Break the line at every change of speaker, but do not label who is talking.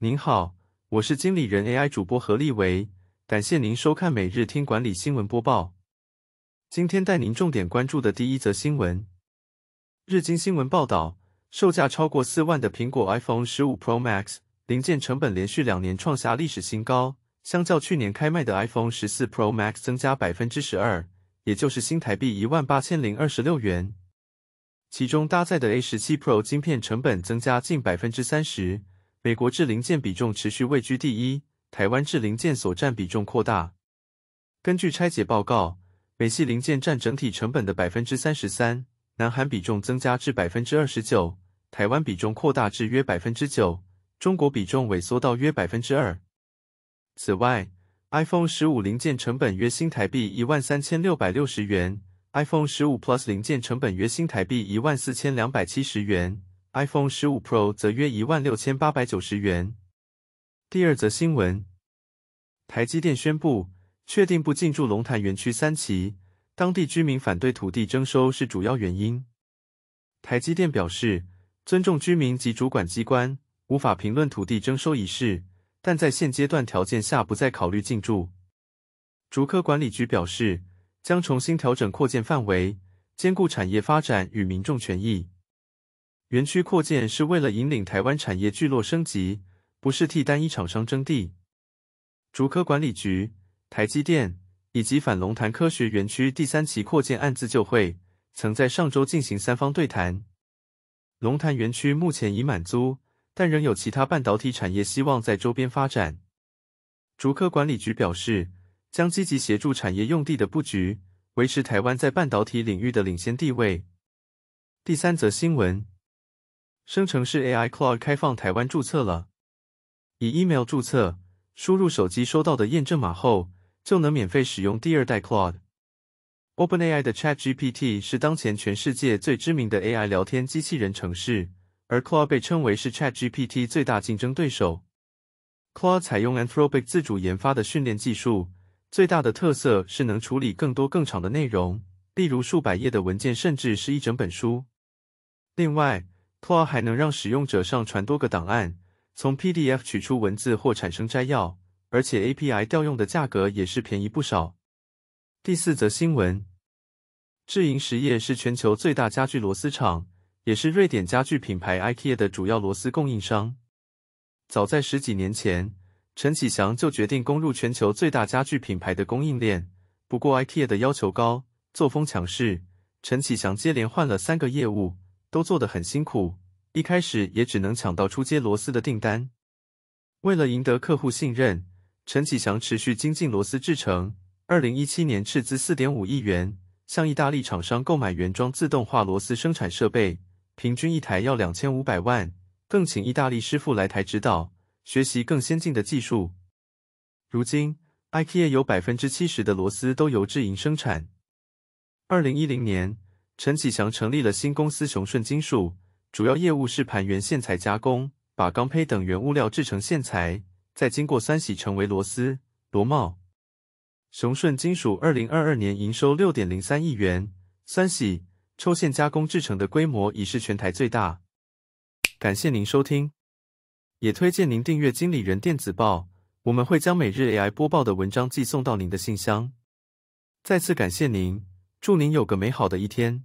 您好，我是经理人 AI 主播何立维，感谢您收看每日听管理新闻播报。今天带您重点关注的第一则新闻：日经新闻报道，售价超过四万的苹果 iPhone 十五 Pro Max 零件成本连续两年创下历史新高，相较去年开卖的 iPhone 十四 Pro Max 增加百分之十二，也就是新台币一万八千零二十六元。其中搭载的 A 十七 Pro 晶片成本增加近百分之三十。美国制零件比重持续位居第一，台湾制零件所占比重扩大。根据拆解报告，美系零件占整体成本的百分之三十三，南韩比重增加至百分之二十九，台湾比重扩大至约百分之九，中国比重萎缩到约百分之二。此外，iPhone 十五零件成本约新台币一万三千六百六十元，iPhone 十五 Plus 零件成本约新台币一万四千两百七十元。iPhone 十五 Pro 则约一万六千八百九十元。第二则新闻，台积电宣布确定不进驻龙潭园区三期，当地居民反对土地征收是主要原因。台积电表示尊重居民及主管机关，无法评论土地征收一事，但在现阶段条件下不再考虑进驻。竹科管理局表示将重新调整扩建范围，兼顾产业发展与民众权益。园区扩建是为了引领台湾产业聚落升级，不是替单一厂商征地。竹科管理局、台积电以及反龙潭科学园区第三期扩建案自救会，曾在上周进行三方对谈。龙潭园区目前已满租，但仍有其他半导体产业希望在周边发展。竹科管理局表示，将积极协助产业用地的布局，维持台湾在半导体领域的领先地位。第三则新闻。生成式 AI Cloud 开放台湾注册了，以 email 注册，输入手机收到的验证码后，就能免费使用第二代 Cloud。OpenAI 的 ChatGPT 是当前全世界最知名的 AI 聊天机器人城市，而 Cloud 被称为是 ChatGPT 最大竞争对手。Cloud 采用 Anthropic 自主研发的训练技术，最大的特色是能处理更多更长的内容，例如数百页的文件，甚至是一整本书。另外，托尔还能让使用者上传多个档案，从 PDF 取出文字或产生摘要，而且 API 调用的价格也是便宜不少。第四则新闻：智盈实业是全球最大家具螺丝厂，也是瑞典家具品牌 IKEA 的主要螺丝供应商。早在十几年前，陈启祥就决定攻入全球最大家具品牌的供应链。不过 IKEA 的要求高，作风强势，陈启祥接连换了三个业务。都做得很辛苦，一开始也只能抢到出街螺丝的订单。为了赢得客户信任，陈启祥持续精进螺丝制成。二零一七年斥资四点五亿元，向意大利厂商购买原装自动化螺丝生产设备，平均一台要两千五百万，更请意大利师傅来台指导，学习更先进的技术。如今，IKEA 有百分之七十的螺丝都由智盈生产。二零一零年。陈启祥成立了新公司雄顺金属，主要业务是盘圆线材加工，把钢胚等原物料制成线材，再经过酸洗成为螺丝、螺帽。雄顺金属二零二二年营收六点零三亿元，酸洗抽线加工制成的规模已是全台最大。感谢您收听，也推荐您订阅经理人电子报，我们会将每日 AI 播报的文章寄送到您的信箱。再次感谢您，祝您有个美好的一天。